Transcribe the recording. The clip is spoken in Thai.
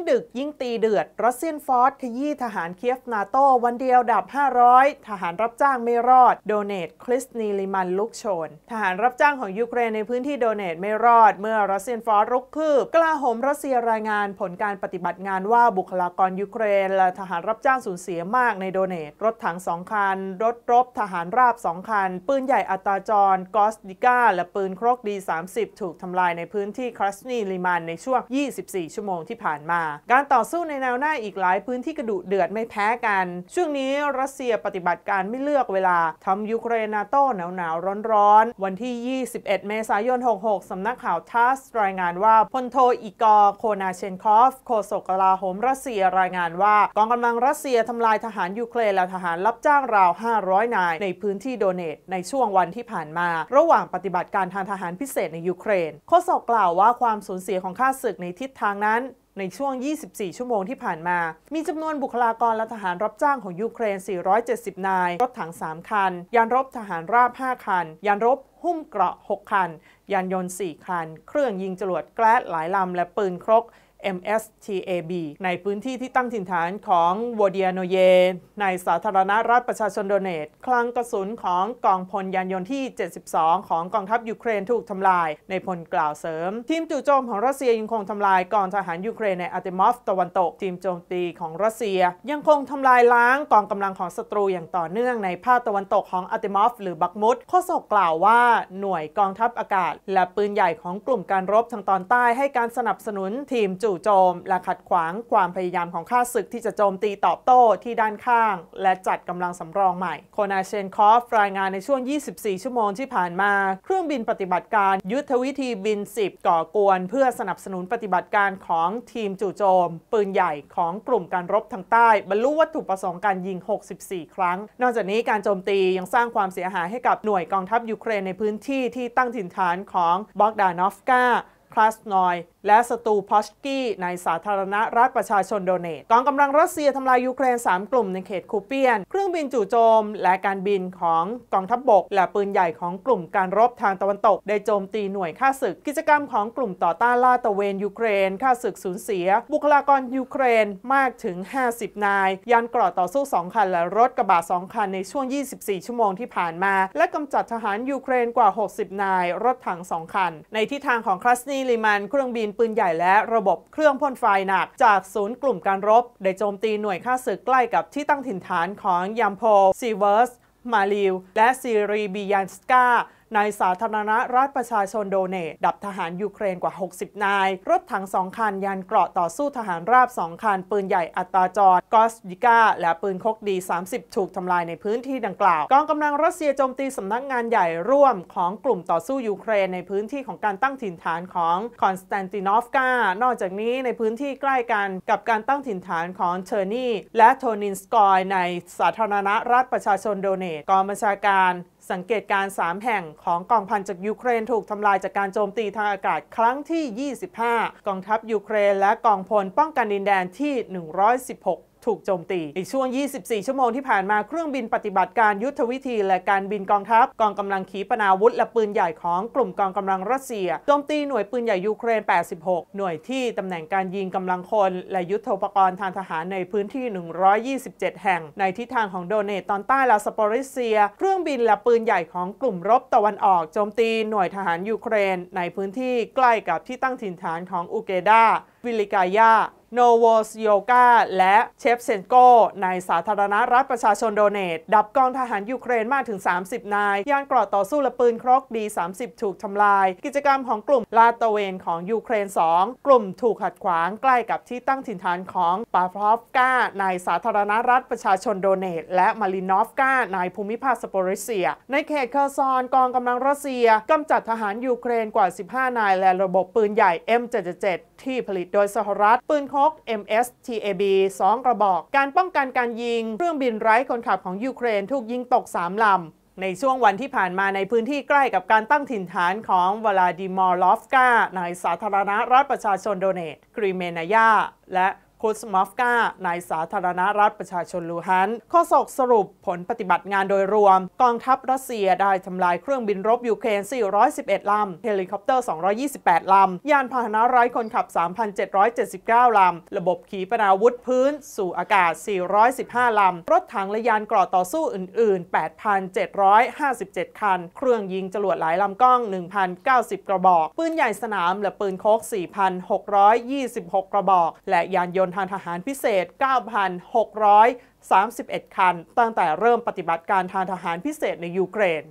งดึกยิ่งตีเดือดรัสเซียนฟอร์สขยี้ทหารเคียฟนาโตวันเดียวดับ 500 ทหารรับจ้างไม่รอด โดเนตคริสนีลิมันลุกโชน ทหารรับจ้างของยูเครนในพื้นที่โดเนตไม่รอดเมื่อรัสเซียนฟอร์สรุกคืบกลาโหมรัสเซียรายงานผลการปฏิบัติงานว่าบุคลากรยูเครน และทหารรับจ้างสูญเสียมากในโดเนตรถถังสองคันรถรบ ทหารราบสองคัน ปืนใหญ่อัตราจร กอสดิก้าและปืนครกดี30ถูกทำลายในพื้นที่คริสนีลิมันในช่วง24 ชั่วโมงที่ผ่านมาการต่อสู้ในแนวหน้าอีกหลายพื้นที่กระดุเดือดไม่แพ้กัน ช่วงนี้รัสเซียปฏิบัติการไม่เลือกเวลาทำยูเครนนาโต้หนาวๆร้อนๆนวันที่ 21 เมษายน 66 สำนักข่าวทัสรายงานว่าพลโทอีกอโคนาเชนคอฟ โคโสกลาโหมรัสเซียรายงานว่า กองกำลังรัสเซียทำลายทหารยูเครนและทหารรับจ้างราว 500 นาย ในพื้นที่โดเนต ในช่วงวันที่ผ่านมา ระหว่างปฏิบัติการทางทหารพิเศษในยูเครน โคโสกล่าวว่าความสูญเสียของข้าศึกในทิศทางนั้นในช่วง 24 ชั่วโมงที่ผ่านมา มีจำนวนบุคลากรและทหารรับจ้างของยูเครน 470 นาย รถถัง 3 คัน ยานรบทหารราบ 5 คัน ยานรบหุ้มเกราะ 6 คัน ยานยนต์ 4 คัน เครื่องยิงจรวดแกลดหลายลำและปืนครก MSTAB ในพื้นที่ที่ตั้งถิ่นฐานของวเดียโนเยในสาธารณรัฐประชาชนโดเนตคลังกระสุนของกองพลยานยนต์ที่ 72 ของกองทัพยูเครนถูกทำลายในพลกล่าวเสริม ทีมจู่โจมของรัสเซียยังคงทำลายกองทหารยูเครนในอาร์เตมอฟตะวันตก ทีมโจมตีของรัสเซียยังคงทำลายล้างกองกำลังของศัตรูอย่างต่อเนื่อง ในภาคตะวันตกของอาร์เตมอฟหรือบักมุดขอสอกกล่าวว่า หน่วยกองทัพอากาศ และปืนใหญ่ของกลุ่มการรบทางตอนใต้ให้การสนับสนุนทีมจูู่โจมและขัดขวางความพยายามของข้าศึกที่จะโจมตีตอบโต้ที่ด้านข้าง และจัดกำลังสำรองใหม่ โคนาเชนคอฟรายงานในช่วง 24 ชั่วโมงที่ผ่านมา เครื่องบินปฏิบัติการยุทธวิธีบิน 10 ก่อกวน เพื่อสนับสนุนปฏิบัติการของทีมจู่โจมปืนใหญ่ของกลุ่มการรบทางใต้ บรรลุวัตถุประสงค์การยิง 64 ครั้ง นอกจากนี้การโจมตียังสร้างความเสียหายให้กับหน่วยกองทัพยูเครนในพื้นที่ที่ตั้งถิ่นฐานของบอกดานอฟกาคลาสนอยและสตูพอชกี้ในสาธารณรัฐประชาชนโดเนตกองกำลังรัสเซียทำลาย ยูเครน 3 กลุ่มในเขตคูเปียนเครื่องบินจู่โจมและการบินของกองทัพบบกและปืนใหญ่ของกลุ่มการรบทางตะวันตก ได้โจมตีหน่วยข้าศึก กิจกรรมของกลุ่มต่อต้านล่าตะเวน ยูเครนข้าศึกสูญเสีย บุคลากรยูเครนมากถึง 50 นายยันกรอต่อสู้2คันและรถกระบะ2คันในช่วง24 ชั่วโมงที่ผ่านมา และกำจัดทหารยูเครนกว่า 60 นาย รถถัง2คัน ในทิศทางของคลัสนีลิมันเครื่องบินนปืนใหญ่และระบบเครื่องพ่นไฟหนัก จากศูนย์กลุ่มการรบได้โจมตีหน่วยข้าศึกใกล้กับที่ตั้งถิ่นฐานของ ยัมโพซีเวิร์ส มาลิว และซีรีบียันสกาในสาธารณรัฐประชาชนโดเนตดับทหารยูเครนกว่า 60 นาย รถถัง2 คันยานเกราะต่อสู้ทหารราบ 2 คัน ปืนใหญ่อัตราจรกอสยิก้าและปืนคกดี 30 ถูกทำลายในพื้นที่ดังกล่าวกองกำลังรัสเซียโจมตีสำนักงานใหญ่ร่วมของกลุ่มต่อสู้ยูเครนในพื้นที่ของการตั้งถิ่นฐานของคอนสแตนตินอฟกานอกจากนี้ในพื้นที่ใกล้กันกับการตั้งถิ่นฐานของเชอร์นีและโทนินสกอยในสาธารณรัฐประชาชนโดเนตกองบัญชาการสังเกตการ3แห่งของกองพันจากยูเครนถูกทำลายจากการโจมตีทางอากาศครั้งที่ 25 กองทัพยูเครนและกองพลป้องกันดินแดนที่ 116ถูกโจมตี ในช่วง 24 ชั่วโมงที่ผ่านมาเครื่องบินปฏิบัติการยุทธวิธี และการบินกองทัพกองกำลังขีปนาวุธและปืนใหญ่ของกลุ่มกองกำลังรัสเซีย โจมตีหน่วยปืนใหญ่ยูเครน 86 หน่วยที่ตำแหน่งการยิงกำลังคน และยุทธปกรณ์ทางทหารในพื้นที่ 127 แห่งในทิศทางของโดเนตตอนใต้ลาสปอริเซีย เครื่องบินและปืนใหญ่ของกลุ่มรบตะวันออกโจมตีหน่วยทหารยูเครน ในพื้นที่ใกล้กับที่ตั้งถิ่นฐานของ อูเกดาวิลิกายาโนโวสโยกาและเชฟเซนโกในสาธารณรัฐประชาชนโดเนต ดับกองทหารยูเครนมากถึง 30 นายย่านกรอดต่อสู้และปืนครกดี30ถูกทำลาย กิจกรรมของกลุ่มลาตเวนของยูเครน 2 กลุ่มถูกขัดขวางใกล้กับที่ตั้งถิ่นฐานของปาพรอฟกาในสาธารณรัฐประชาชนโดเนต และมารินอฟกาในภูมิภาคสโอริเซีย ในเขตเคอร์ซอนกองกำลังรัสเซียกำจัดทหารยูเครนกว่า 15 นาย และระบบปืนใหญ่ M77 ที่ผลิตโดยสหรัฐปืนคก MSTAB 2กระบอก การป้องกันการยิงเครื่องบินไร้คนขับของยูเครนถูกยิงตก 3 ลำ ในช่วงวันที่ผ่านมาในพื้นที่ใกล้กับการตั้งถิ่นฐานของ วลาดิมอร์ลอฟกาในสาธารณรัฐประชาชนโดเนตกรีเมนายาและคุสมาฟกาในสาธารณรัฐประชาชนลูฮัน ข้อศกสรุปผลปฏิบัติงานโดยรวม กองทัพรัสเซียได้ทำลายเครื่องบินรบยูเครน411 ลำ เฮลิคอปเตอร์ 228 ลำ ยานพาหนะไร้คนขับ 3,779 ลำ ระบบขีปนาวุธพื้น สู่อากาศ 415 ลำ รถถังและยานกรอต่อสู้อื่น ๆ 8,757 คัน เครื่องยิงจรวดหลายลำกล้อง1,090 กระบอก ปืนใหญ่สนามและปืนโคก4,626 กระบอก และยานยนตทางทหารพิเศษ 9,631 คัน ตั้งแต่เริ่มปฏิบัติการทางทหารพิเศษในยูเครน